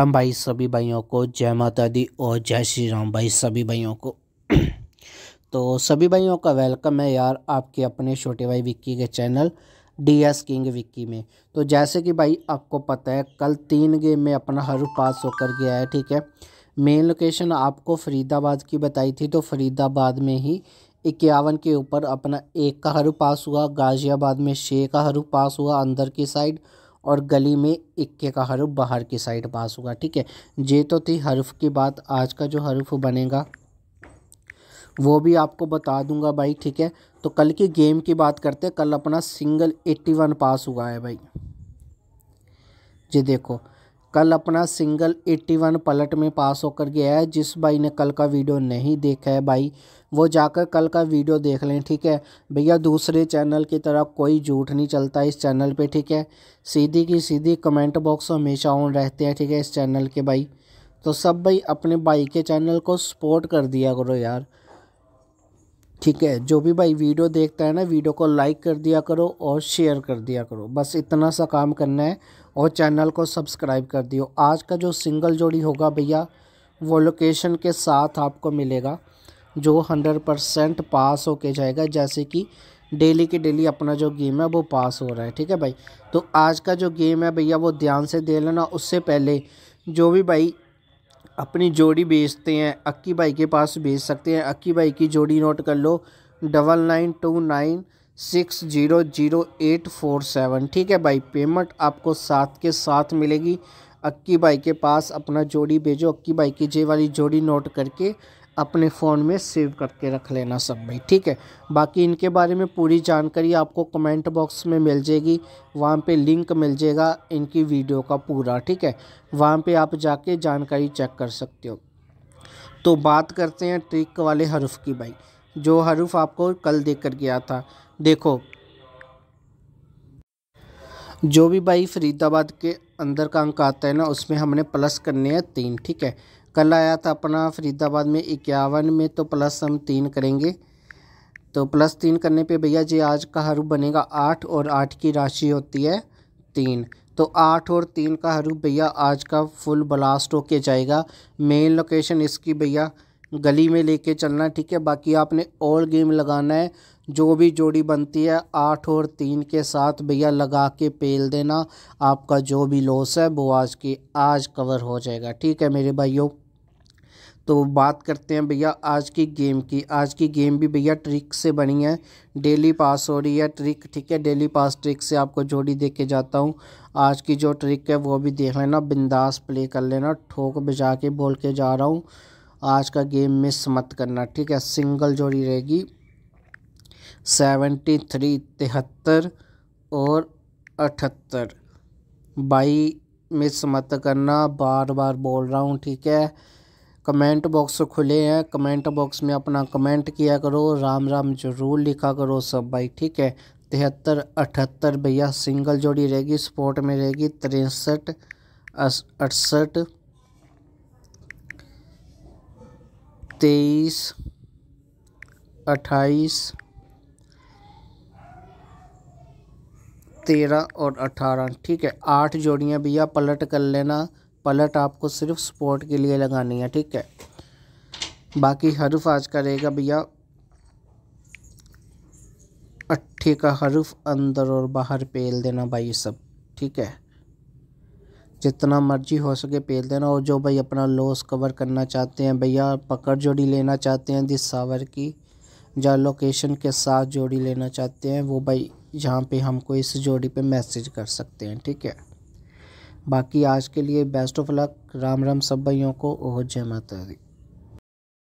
राम भाई सभी भाइयों को जय माता दी और जय श्री राम भाई सभी भाइयों को तो सभी भाइयों का वेलकम है यार आपके अपने छोटे भाई विक्की के channel D S king Vicky में तो जैसे कि भाई आपको पता है कल तीन गेम में अपना हर पास होकर गया है ठीक है मेन लोकेशन आपको फरीदाबाद की बताई थी तो फरीदाबाद में ही इक्यावन के ऊपर अपना एक का हरू पास हुआ गाज़ियाबाद में छः का हरू पास हुआ अंदर की साइड और गली में इक्के का हरूफ बाहर की साइड पास होगा ठीक है जे तो थी हरूफ की बात आज का जो हरूफ बनेगा वो भी आपको बता दूंगा भाई ठीक है तो कल की गेम की बात करते हैं कल अपना सिंगल एट्टी वन पास हुआ है भाई जी देखो कल अपना सिंगल 81 पलट में पास होकर गया है जिस भाई ने कल का वीडियो नहीं देखा है भाई वो जाकर कल का वीडियो देख लें ठीक है भैया दूसरे चैनल की तरह कोई झूठ नहीं चलता इस चैनल पे ठीक है सीधी की सीधी कमेंट बॉक्स हमेशा ऑन रहते हैं ठीक है इस चैनल के भाई तो सब भाई अपने भाई के चैनल को सपोर्ट कर दिया करो यार ठीक है जो भी भाई वीडियो देखता है ना वीडियो को लाइक कर दिया करो और शेयर कर दिया करो बस इतना सा काम करना है और चैनल को सब्सक्राइब कर दियो आज का जो सिंगल जोड़ी होगा भैया वो लोकेशन के साथ आपको मिलेगा जो हंड्रेड परसेंट पास होके जाएगा जैसे कि डेली की डेली अपना जो गेम है वो पास हो रहा है ठीक है भाई तो आज का जो गेम है भैया वो ध्यान से दे लेना उससे पहले जो भी भाई अपनी जोड़ी बेचते हैं अक्की भाई के पास बेच सकते हैं अक्की भाई की जोड़ी नोट कर लो double nine two nine six zero zero eight four seven ठीक है भाई पेमेंट आपको साथ के साथ मिलेगी अक्की भाई के पास अपना जोड़ी भेजो अक्की भाई की जे वाली जोड़ी नोट करके अपने फ़ोन में सेव करके रख लेना सब भाई ठीक है बाकी इनके बारे में पूरी जानकारी आपको कमेंट बॉक्स में मिल जाएगी वहाँ पे लिंक मिल जाएगा इनकी वीडियो का पूरा ठीक है वहाँ पे आप जाके जानकारी चेक कर सकते हो तो बात करते हैं ट्रिक वाले हरूफ की भाई जो हरूफ आपको कल देख कर गया था देखो जो भी भाई फरीदाबाद के अंदर का अंक आता है ना उसमें हमने प्लस करने हैं तीन ठीक है कल आया था अपना फरीदाबाद में इक्यावन में तो प्लस हम तीन करेंगे तो प्लस तीन करने पे भैया जी आज का हरूप बनेगा आठ और आठ की राशि होती है तीन तो आठ और तीन का हरू भैया आज का फुल ब्लास्ट होके जाएगा मेन लोकेशन इसकी भैया गली में लेके चलना ठीक है बाकी आपने और गेम लगाना है जो भी जोड़ी बनती है आठ और तीन के साथ भैया लगा के पेल देना आपका जो भी लॉस है वो आज की आज कवर हो जाएगा ठीक है मेरे भाइयों तो बात करते हैं भैया आज की गेम की आज की गेम भी भैया ट्रिक से बनी है डेली पास हो रही है ट्रिक ठीक है डेली पास ट्रिक से आपको जोड़ी दे के जाता हूँ आज की जो ट्रिक है वो भी देख लेना बिंदास प्ले कर लेना ठोक बजा के बोल के जा रहा हूँ आज का गेम मिस मत करना ठीक है सिंगल जोड़ी रहेगी सेवेंटी थ्री तिहत्तर और अठहत्तर बाई मिस मत करना बार बार बोल रहा हूँ ठीक है कमेंट बॉक्स खुले हैं कमेंट बॉक्स में अपना कमेंट किया करो राम राम जरूर लिखा करो सब भाई ठीक है तिहत्तर अठहत्तर भैया सिंगल जोड़ी रहेगी स्पोर्ट में रहेगी तिरसठ अड़सठ तेईस अट्ठाईस तेरह और अठारह ठीक है आठ जोड़ियाँ भैया पलट कर लेना पलट आपको सिर्फ सपोर्ट के लिए लगानी है ठीक है बाकी हरफ आज का रहेगा भैया अट्ठे का हरफ अंदर और बाहर पेल देना भाई सब ठीक है जितना मर्जी हो सके पेल देना और जो भाई अपना लॉस कवर करना चाहते हैं भैया पकड़ जोड़ी लेना चाहते हैं दिस सावर की या लोकेशन के साथ जोड़ी लेना चाहते हैं वो भाई यहाँ पे हमको इस जोड़ी पे मैसेज कर सकते हैं ठीक है बाकी आज के लिए best of luck Ram Ram सब भाइयों को ओह जय माता दी